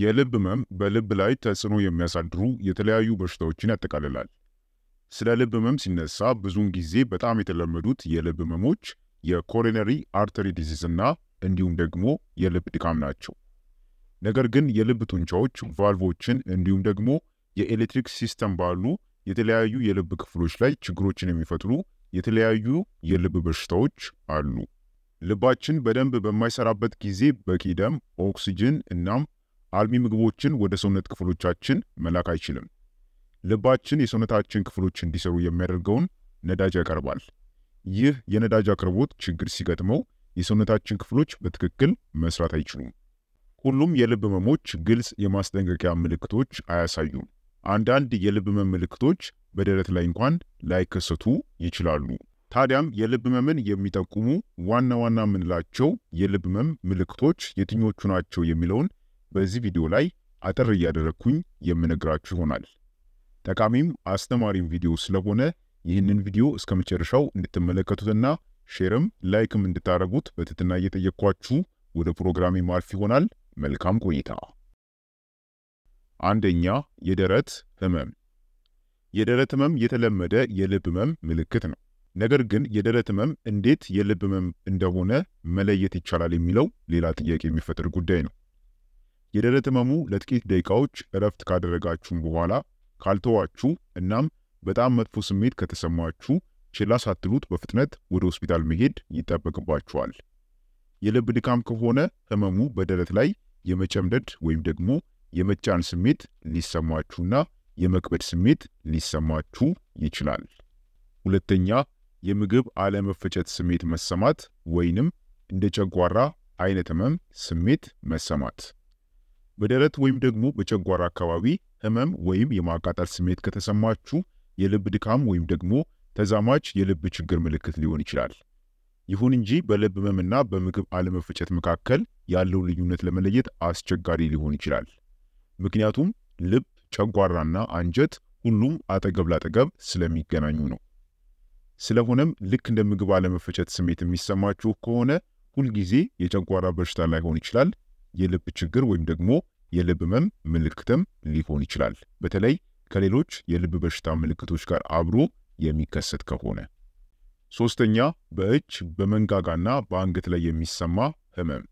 የልብ ህመም በልብ ላይ ተጽዕኖ የሚያሳድሩ የተለያዩ በሽታዎችን ያጠቃልላል። ስለ ልብ ህመም ሲነሳ ብዙውን ጊዜ በጣም የተለመዱት የልብ ህመሞች የኮሮነሪ አርተሪ ዲዚዝ እና እንዲሁም ደግሞ የልብ ድካም ናቸው። ነገር ግን የልብ ጡንቻዎች ቫልቮችን፣ እንዲሁም ደግሞ የኤሌክትሪክ ሲስተም ባሉ የተለያዩ የልብ ክፍሎች ላይ ችግሮችን የሚፈጥሩ የተለያዩ የልብ በሽታዎች አሉ። ልባችን በደንብ በማይሰራበት ጊዜ በቂ ደም፣ ኦክሲጅን እናም አልሚ ምግቦችን ወደ ሰውነት ክፍሎቻችን መላክ አይችልም። ልባችን የሰውነታችን ክፍሎች እንዲሰሩ የሚያደርገውን ነዳጅ ያቀርባል። ይህ የነዳጅ አቅርቦት ችግር ሲገጥመው የሰውነታችን ክፍሎች በትክክል መስራት አይችሉም። ሁሉም የልብ ህመሞች ግልጽ የማስጠንቀቂያ ምልክቶች አያሳዩም። አንዳንድ የልብ ህመም ምልክቶች በደረት ላይ እንኳን ላይከሰቱ ይችላሉ። ታዲያም የልብ ህመምን የሚጠቁሙ ዋና ዋና የምንላቸው የልብ ህመም ምልክቶች የትኞቹ ናቸው የሚለውን በዚህ ቪዲዮ ላይ አጠር እያደረግኩኝ የምነግራችሁ ይሆናል። ጠቃሚም አስተማሪም ቪዲዮ ስለሆነ ይህንን ቪዲዮ እስከ መጨረሻው እንድትመለከቱትና ሼርም ላይክም እንድታደርጉት በትህትና እየጠየቅኳችሁ ወደ ፕሮግራሜ ማለፍ ይሆናል። መልካም ቆይታ። አንደኛ የደረት ህመም። የደረት ህመም የተለመደ የልብ ህመም ምልክት ነው። ነገር ግን የደረት ህመም እንዴት የልብ ህመም እንደሆነ መለየት ይቻላል የሚለው ሌላ ጥያቄ የሚፈጥር ጉዳይ ነው። የደረት ህመሙ ለጥቂት ደቂቃዎች እረፍት ካደረጋችሁም በኋላ ካልተዋችሁ እናም በጣም መጥፎ ስሜት ከተሰማችሁ ችላ ሳትሉት በፍጥነት ወደ ሆስፒታል መሄድ ይጠበቅባችኋል። የልብ ድካም ከሆነ ህመሙ በደረት ላይ የመጨምደድ ወይም ደግሞ የመጫን ስሜት ሊሰማችሁና የመክበድ ስሜት ሊሰማችሁ ይችላል። ሁለተኛ የምግብ አለመፈጨት ስሜት መሰማት ወይንም እንደ ጨጓራ አይነት ህመም ስሜት መሰማት በደረት ወይም ደግሞ በጨጓራ አካባቢ ህመም ወይም የማቃጠል ስሜት ከተሰማችሁ የልብ ድካም ወይም ደግሞ ተዛማች የልብ ችግር ምልክት ሊሆን ይችላል። ይሁን እንጂ በልብ ህመምና በምግብ አለመፈጨት መካከል ያለው ልዩነት ለመለየት አስቸጋሪ ሊሆን ይችላል። ምክንያቱም ልብ፣ ጨጓራና አንጀት ሁሉም አጠገብ ላጠገብ ስለሚገናኙ ነው። ስለሆነም ልክ እንደ ምግብ አለመፈጨት ስሜት የሚሰማችሁ ከሆነ ሁልጊዜ የጨጓራ በሽታ ላይሆን ይችላል የልብ ችግር ወይም ደግሞ የልብ ህመም ምልክትም ሊሆን ይችላል። በተለይ ከሌሎች የልብ በሽታ ምልክቶች ጋር አብሮ የሚከሰት ከሆነ። ሶስተኛ በእጅ በመንጋጋና በአንገት ላይ የሚሰማ ህመም።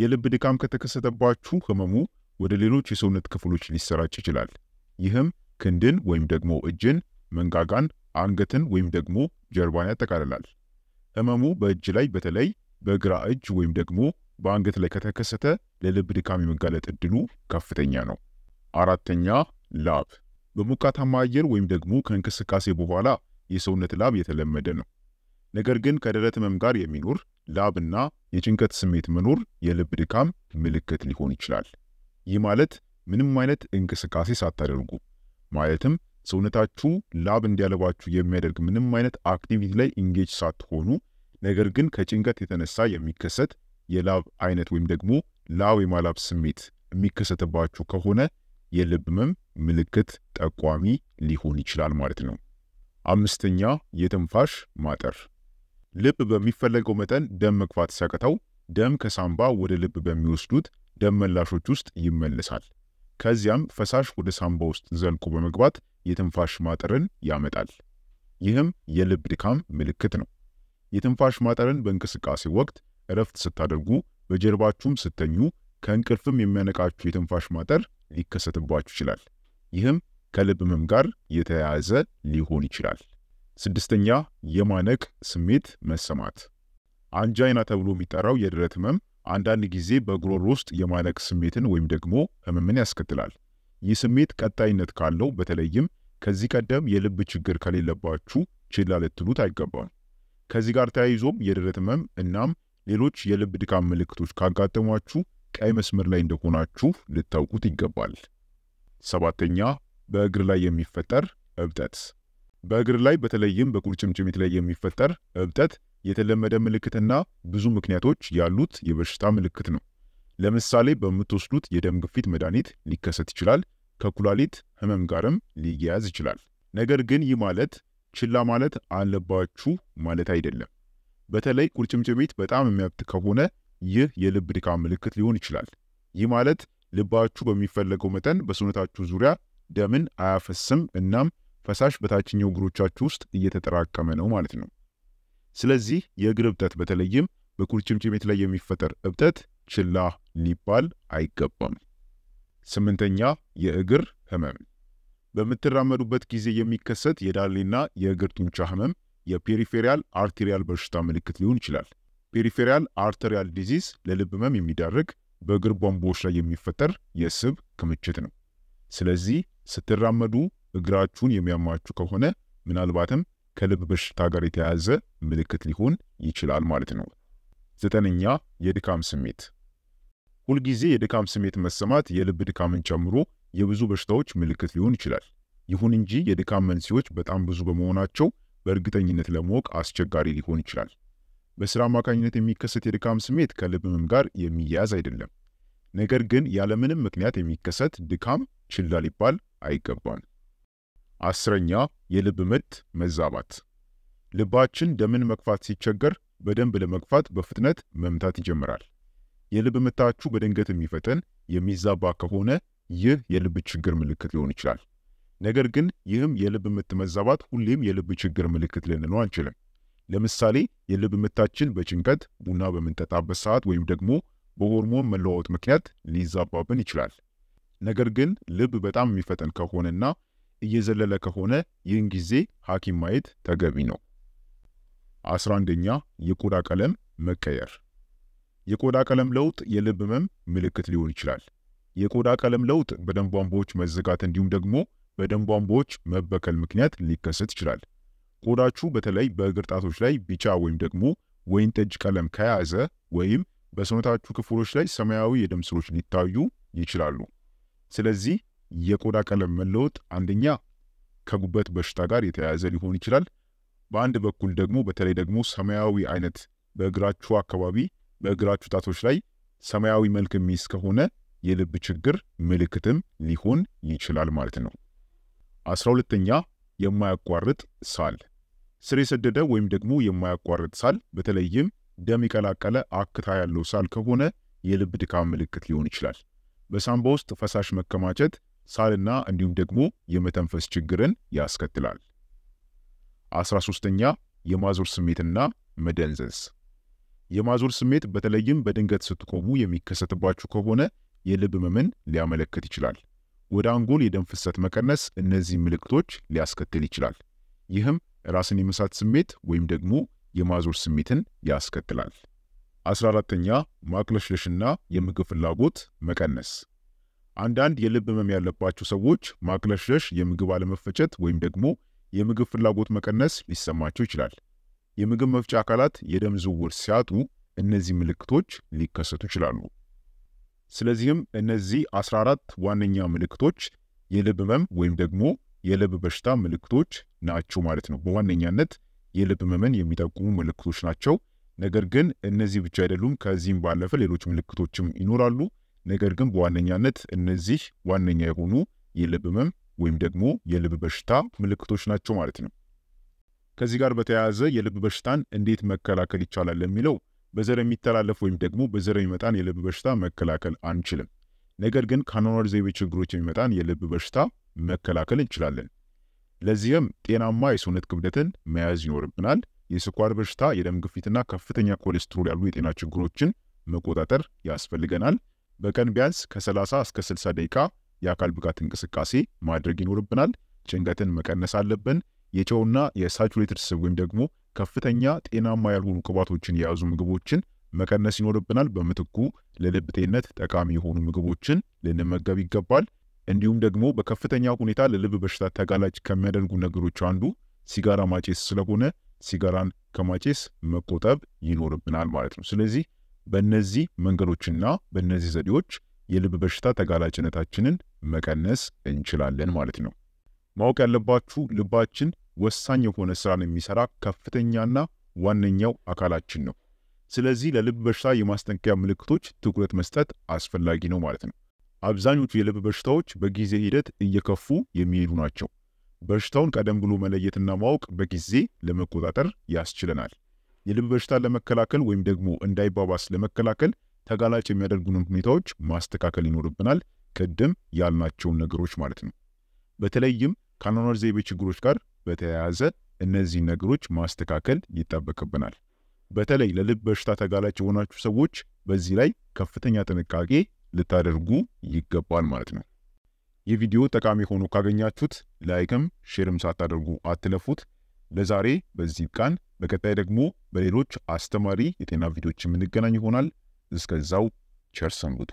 የልብ ድካም ከተከሰተባችሁ ህመሙ ወደ ሌሎች የሰውነት ክፍሎች ሊሰራጭ ይችላል። ይህም ክንድን ወይም ደግሞ እጅን፣ መንጋጋን፣ አንገትን ወይም ደግሞ ጀርባን ያጠቃልላል። ህመሙ በእጅ ላይ በተለይ በግራ እጅ ወይም ደግሞ በአንገት ላይ ከተከሰተ ለልብ ድካም የመጋለጥ እድሉ ከፍተኛ ነው። አራተኛ ላብ። በሞቃታማ አየር ወይም ደግሞ ከእንቅስቃሴ በኋላ የሰውነት ላብ የተለመደ ነው። ነገር ግን ከደረት ህመም ጋር የሚኖር ላብና የጭንቀት ስሜት መኖር የልብ ድካም ምልክት ሊሆን ይችላል። ይህ ማለት ምንም አይነት እንቅስቃሴ ሳታደርጉ ማለትም ሰውነታችሁ ላብ እንዲያለባችሁ የሚያደርግ ምንም አይነት አክቲቪቲ ላይ ኢንጌጅ ሳትሆኑ ነገር ግን ከጭንቀት የተነሳ የሚከሰት የላብ አይነት ወይም ደግሞ ላብ የማላብ ስሜት የሚከሰትባችሁ ከሆነ የልብ ህመም ምልክት ጠቋሚ ሊሆን ይችላል ማለት ነው። አምስተኛ የትንፋሽ ማጠር። ልብ በሚፈለገው መጠን ደም መግፋት ሲያቅተው ደም ከሳምባ ወደ ልብ በሚወስዱት ደም መላሾች ውስጥ ይመለሳል። ከዚያም ፈሳሽ ወደ ሳምባ ውስጥ ዘልቆ በመግባት የትንፋሽ ማጠርን ያመጣል። ይህም የልብ ድካም ምልክት ነው። የትንፋሽ ማጠርን በእንቅስቃሴ ወቅት እረፍት ስታደርጉ፣ በጀርባችሁም ስተኙ ከእንቅልፍም የሚያነቃችሁ የትንፋሽ ማጠር ሊከሰትባችሁ ይችላል። ይህም ከልብ ህመም ጋር የተያያዘ ሊሆን ይችላል። ስድስተኛ የማነቅ ስሜት መሰማት። አንጃይና ተብሎ የሚጠራው የደረት ህመም አንዳንድ ጊዜ በጉሮሮ ውስጥ የማነቅ ስሜትን ወይም ደግሞ ህመምን ያስከትላል። ይህ ስሜት ቀጣይነት ካለው በተለይም ከዚህ ቀደም የልብ ችግር ከሌለባችሁ ችላ ልትሉት አይገባም። ከዚህ ጋር ተያይዞም የደረት ህመም እናም ሌሎች የልብ ድካም ምልክቶች ካጋጠሟችሁ ቀይ መስመር ላይ እንደሆናችሁ ልታውቁት ይገባል። ሰባተኛ በእግር ላይ የሚፈጠር እብጠት። በእግር ላይ በተለይም በቁርጭምጭሚት ላይ የሚፈጠር እብጠት የተለመደ ምልክትና ብዙ ምክንያቶች ያሉት የበሽታ ምልክት ነው። ለምሳሌ በምትወስዱት የደም ግፊት መድኃኒት ሊከሰት ይችላል። ከኩላሊት ህመም ጋርም ሊያያዝ ይችላል። ነገር ግን ይህ ማለት ችላ ማለት አለባችሁ ማለት አይደለም። በተለይ ቁርጭምጭሚት በጣም የሚያብጥ ከሆነ ይህ የልብ ድካም ምልክት ሊሆን ይችላል። ይህ ማለት ልባችሁ በሚፈለገው መጠን በሰውነታችሁ ዙሪያ ደምን አያፈስም፣ እናም ፈሳሽ በታችኛው እግሮቻችሁ ውስጥ እየተጠራቀመ ነው ማለት ነው። ስለዚህ የእግር እብጠት በተለይም በቁርጭምጭሚት ላይ የሚፈጠር እብጠት ችላ ሊባል አይገባም። ስምንተኛ የእግር ህመም በምትራመዱበት ጊዜ የሚከሰት የዳሌና የእግር ጡንቻ ህመም የፔሪፌሪያል አርቴሪያል በሽታ ምልክት ሊሆን ይችላል። ፔሪፌሪያል አርቴሪያል ዲዚዝ ለልብ ህመም የሚዳርግ በእግር ቧንቧዎች ላይ የሚፈጠር የስብ ክምችት ነው። ስለዚህ ስትራመዱ እግራችሁን የሚያማችሁ ከሆነ ምናልባትም ከልብ በሽታ ጋር የተያያዘ ምልክት ሊሆን ይችላል ማለት ነው። ዘጠነኛ የድካም ስሜት። ሁልጊዜ የድካም ስሜት መሰማት የልብ ድካምን ጨምሮ የብዙ በሽታዎች ምልክት ሊሆን ይችላል። ይሁን እንጂ የድካም መንስኤዎች በጣም ብዙ በመሆናቸው በእርግጠኝነት ለማወቅ አስቸጋሪ ሊሆን ይችላል። በስራ አማካኝነት የሚከሰት የድካም ስሜት ከልብ ህመም ጋር የሚያያዝ አይደለም። ነገር ግን ያለምንም ምክንያት የሚከሰት ድካም ችላ ሊባል አይገባም። አስረኛ የልብ ምት መዛባት። ልባችን ደምን መግፋት ሲቸገር በደንብ ለመግፋት በፍጥነት መምታት ይጀምራል። የልብ ምታችሁ በድንገት የሚፈጠን የሚዛባ ከሆነ ይህ የልብ ችግር ምልክት ሊሆን ይችላል። ነገር ግን ይህም የልብ ምት መዛባት ሁሌም የልብ ችግር ምልክት ልንለው አንችልም። ለምሳሌ የልብ ምታችን በጭንቀት ቡና በምንጠጣበት ሰዓት ወይም ደግሞ በሆርሞን መለዋወጥ ምክንያት ሊዛባብን ይችላል። ነገር ግን ልብ በጣም የሚፈጠን ከሆነና እየዘለለ ከሆነ ይህን ጊዜ ሐኪም ማየት ተገቢ ነው። አስራ አንደኛ የቆዳ ቀለም መቀየር። የቆዳ ቀለም ለውጥ የልብ ህመም ምልክት ሊሆን ይችላል። የቆዳ ቀለም ለውጥ በደም ቧንቧዎች መዘጋት እንዲሁም ደግሞ በደም ቧንቧዎች መበከል ምክንያት ሊከሰት ይችላል። ቆዳችሁ በተለይ በእግር ጣቶች ላይ ቢጫ ወይም ደግሞ ወይን ጠጅ ቀለም ከያዘ ወይም በሰውነታችሁ ክፍሎች ላይ ሰማያዊ የደም ስሮች ሊታዩ ይችላሉ። ስለዚህ የቆዳ ቀለም መለወጥ አንደኛ ከጉበት በሽታ ጋር የተያያዘ ሊሆን ይችላል። በአንድ በኩል ደግሞ በተለይ ደግሞ ሰማያዊ አይነት በእግራችሁ አካባቢ በእግራችሁ ጣቶች ላይ ሰማያዊ መልክ የሚይዝ ከሆነ የልብ ችግር ምልክትም ሊሆን ይችላል ማለት ነው። አስራሁለተኛ የማያቋርጥ ሳል ስር የሰደደ ወይም ደግሞ የማያቋርጥ ሳል በተለይም ደም የቀላቀለ አክታ ያለው ሳል ከሆነ የልብ ድካም ምልክት ሊሆን ይችላል። በሳንባ ውስጥ ፈሳሽ መከማቸት ሳልና እንዲሁም ደግሞ የመተንፈስ ችግርን ያስከትላል። ሶስተኛ የማዞር ስሜትና መደንዘዝ። የማዞር ስሜት በተለይም በድንገት ስትቆሙ የሚከሰትባችሁ ከሆነ የልብ ህመምን ሊያመለክት ይችላል። ወደ አንጎል የደም ፍሰት መቀነስ እነዚህ ምልክቶች ሊያስከትል ይችላል። ይህም ራስን የመሳት ስሜት ወይም ደግሞ የማዞር ስሜትን ያስከትላል። አስራ አራተኛ ማቅለሽለሽና የምግብ ፍላጎት መቀነስ። አንዳንድ የልብ ህመም ያለባቸው ሰዎች ማቅለሽለሽ፣ የምግብ አለመፈጨት ወይም ደግሞ የምግብ ፍላጎት መቀነስ ሊሰማቸው ይችላል። የምግብ መፍጫ አካላት የደም ዝውውር ሲያጡ እነዚህ ምልክቶች ሊከሰቱ ይችላሉ። ስለዚህም እነዚህ 14 ዋነኛ ምልክቶች የልብ ህመም ወይም ደግሞ የልብ በሽታ ምልክቶች ናቸው ማለት ነው። በዋነኛነት የልብ ህመምን የሚጠቁሙ ምልክቶች ናቸው። ነገር ግን እነዚህ ብቻ አይደሉም። ከዚህም ባለፈ ሌሎች ምልክቶችም ይኖራሉ። ነገር ግን በዋነኛነት እነዚህ ዋነኛ የሆኑ የልብ ህመም ወይም ደግሞ የልብ በሽታ ምልክቶች ናቸው ማለት ነው። ከዚህ ጋር በተያያዘ የልብ በሽታን እንዴት መከላከል ይቻላል የሚለው በዘር የሚተላለፍ ወይም ደግሞ በዘር የሚመጣን የልብ በሽታ መከላከል አንችልም። ነገር ግን ከአኗኗር ዘይቤ ችግሮች የሚመጣን የልብ በሽታ መከላከል እንችላለን። ለዚህም ጤናማ የሰውነት ክብደትን መያዝ ይኖርብናል። የስኳር በሽታ፣ የደም ግፊትና ከፍተኛ ኮሌስትሮል ያሉ የጤና ችግሮችን መቆጣጠር ያስፈልገናል። በቀን ቢያንስ ከ30 እስከ 60 ደቂቃ የአካል ብቃት እንቅስቃሴ ማድረግ ይኖርብናል። ጭንቀትን መቀነስ አለብን። የጨውና የሳቹሬትድ ስብ ወይም ደግሞ ከፍተኛ ጤናማ ያልሆኑ ቅባቶችን የያዙ ምግቦችን መቀነስ ይኖርብናል። በምትኩ ለልብ ጤንነት ጠቃሚ የሆኑ ምግቦችን ልንመገብ ይገባል። እንዲሁም ደግሞ በከፍተኛ ሁኔታ ለልብ በሽታ ተጋላጭ ከሚያደርጉ ነገሮች አንዱ ሲጋራ ማጨስ ስለሆነ ሲጋራን ከማጨስ መቆጠብ ይኖርብናል ማለት ነው። ስለዚህ በእነዚህ መንገዶችና በእነዚህ ዘዴዎች የልብ በሽታ ተጋላጭነታችንን መቀነስ እንችላለን ማለት ነው። ማወቅ ያለባችሁ ልባችን ወሳኝ የሆነ ስራን የሚሰራ ከፍተኛና ዋነኛው አካላችን ነው። ስለዚህ ለልብ በሽታ የማስጠንቀቂያ ምልክቶች ትኩረት መስጠት አስፈላጊ ነው ማለት ነው። አብዛኞቹ የልብ በሽታዎች በጊዜ ሂደት እየከፉ የሚሄዱ ናቸው። በሽታውን ቀደም ብሎ መለየትና ማወቅ በጊዜ ለመቆጣጠር ያስችለናል። የልብ በሽታ ለመከላከል ወይም ደግሞ እንዳይባባስ ለመከላከል ተጋላጭ የሚያደርጉንን ሁኔታዎች ማስተካከል ይኖርብናል፣ ቅድም ያልናቸውን ነገሮች ማለት ነው። በተለይም ከአኗኗር ዘይቤ ችግሮች ጋር በተያያዘ እነዚህ ነገሮች ማስተካከል ይጠበቅብናል። በተለይ ለልብ በሽታ ተጋላጭ የሆናችሁ ሰዎች በዚህ ላይ ከፍተኛ ጥንቃቄ ልታደርጉ ይገባል ማለት ነው። ይህ ቪዲዮ ጠቃሚ ሆኖ ካገኛችሁት ላይክም ሼርም ሳታደርጉ አትለፉት። ለዛሬ በዚህ ቃን፣ በቀጣይ ደግሞ በሌሎች አስተማሪ የጤና ቪዲዮዎች የምንገናኝ ይሆናል። እስከዛው ቸር ሰንብቱ።